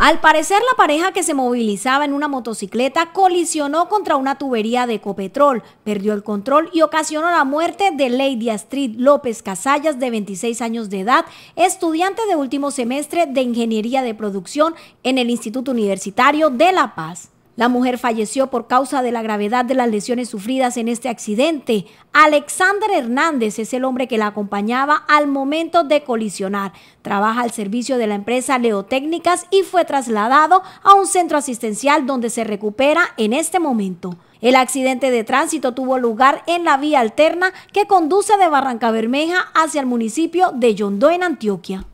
Al parecer, la pareja que se movilizaba en una motocicleta colisionó contra una tubería de Ecopetrol, perdió el control y ocasionó la muerte de Lady Astrid López Casallas, de 26 años de edad, estudiante de último semestre de Ingeniería de Producción en el Instituto Universitario de La Paz. La mujer falleció por causa de la gravedad de las lesiones sufridas en este accidente. Alexander Hernández es el hombre que la acompañaba al momento de colisionar. Trabaja al servicio de la empresa Leotécnicas y fue trasladado a un centro asistencial donde se recupera en este momento. El accidente de tránsito tuvo lugar en la vía alterna que conduce de Barranca Bermeja hacia el municipio de Yondó en Antioquia.